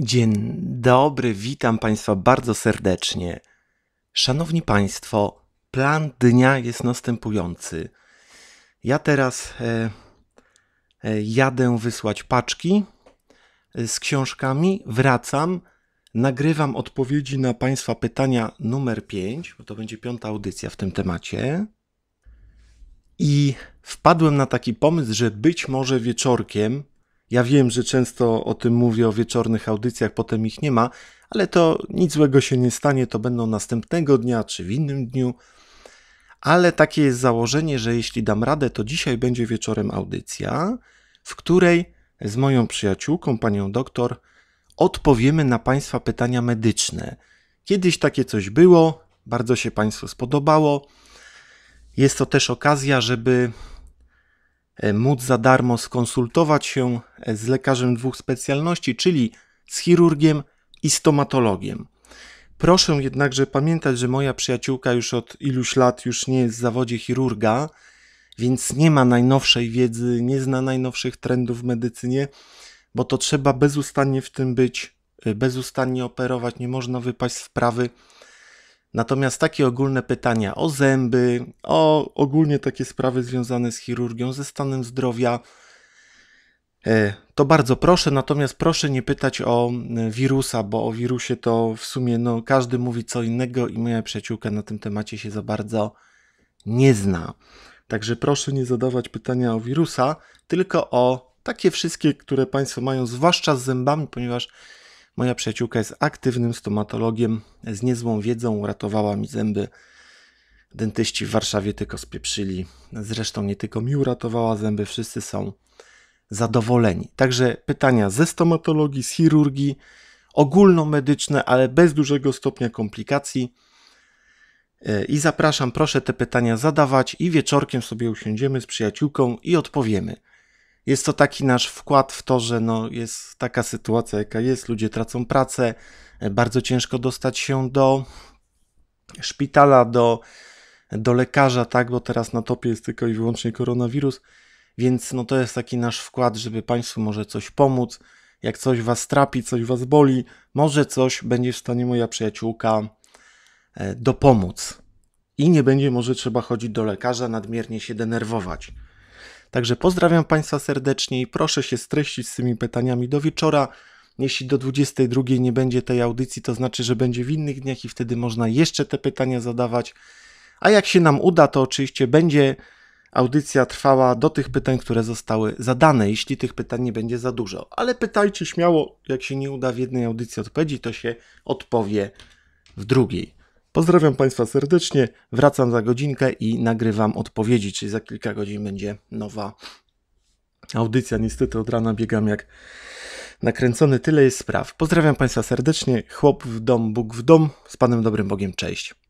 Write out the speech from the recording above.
Dzień dobry, witam Państwa bardzo serdecznie. Szanowni Państwo, plan dnia jest następujący. Ja teraz e, e, jadę wysłać paczki e, z książkami, wracam, nagrywam odpowiedzi na Państwa pytania numer 5, bo to będzie piąta audycja w tym temacie. I wpadłem na taki pomysł, że być może wieczorkiem ja wiem, że często o tym mówię o wieczornych audycjach, potem ich nie ma, ale to nic złego się nie stanie, to będą następnego dnia czy w innym dniu. Ale takie jest założenie, że jeśli dam radę, to dzisiaj będzie wieczorem audycja, w której z moją przyjaciółką, panią doktor, odpowiemy na Państwa pytania medyczne. Kiedyś takie coś było, bardzo się Państwu spodobało. Jest to też okazja, żeby e, móc za darmo skonsultować się z lekarzem dwóch specjalności, czyli z chirurgiem i stomatologiem. Proszę jednakże pamiętać, że moja przyjaciółka już od iluś lat już nie jest w zawodzie chirurga, więc nie ma najnowszej wiedzy, nie zna najnowszych trendów w medycynie, bo to trzeba bezustannie w tym być, y, bezustannie operować, nie można wypaść z prawy. Natomiast takie ogólne pytania o zęby, o ogólnie takie sprawy związane z chirurgią, ze stanem zdrowia, E, to bardzo proszę, natomiast proszę nie pytać o e, wirusa, bo o wirusie to w sumie no, każdy mówi co innego i moja przyjaciółka na tym temacie się za bardzo nie zna. Także proszę nie zadawać pytania o wirusa, tylko o takie wszystkie, które Państwo mają, zwłaszcza z zębami, ponieważ moja przyjaciółka jest aktywnym stomatologiem z niezłą wiedzą, uratowała mi zęby. Dentyści w Warszawie tylko spieprzyli. Zresztą nie tylko mi uratowała zęby, wszyscy są zadowoleni. Także pytania ze stomatologii, z chirurgii, ogólnomedyczne, ale bez dużego stopnia komplikacji. E, I zapraszam, proszę te pytania zadawać i wieczorkiem sobie usiądziemy z przyjaciółką i odpowiemy. Jest to taki nasz wkład w to, że no jest taka sytuacja, jaka jest, ludzie tracą pracę, e, bardzo ciężko dostać się do szpitala, do, do lekarza, tak, bo teraz na topie jest tylko i wyłącznie koronawirus. Więc no to jest taki nasz wkład, żeby Państwu może coś pomóc. Jak coś Was trapi, coś Was boli, może coś będzie w stanie moja przyjaciółka e, dopomóc. I nie będzie może trzeba chodzić do lekarza, nadmiernie się denerwować. Także pozdrawiam Państwa serdecznie i proszę się streścić z tymi pytaniami do wieczora. Jeśli do 22 nie będzie tej audycji, to znaczy, że będzie w innych dniach i wtedy można jeszcze te pytania zadawać. A jak się nam uda, to oczywiście będzie audycja trwała do tych pytań, które zostały zadane, jeśli tych pytań nie będzie za dużo. Ale pytajcie śmiało, jak się nie uda w jednej audycji odpowiedzi, to się odpowie w drugiej. Pozdrawiam Państwa serdecznie, wracam za godzinkę i nagrywam odpowiedzi, czyli za kilka godzin będzie nowa audycja. Niestety od rana biegam jak nakręcony, tyle jest spraw. Pozdrawiam Państwa serdecznie, chłop w dom, Bóg w dom, z Panem Dobrym Bogiem, cześć.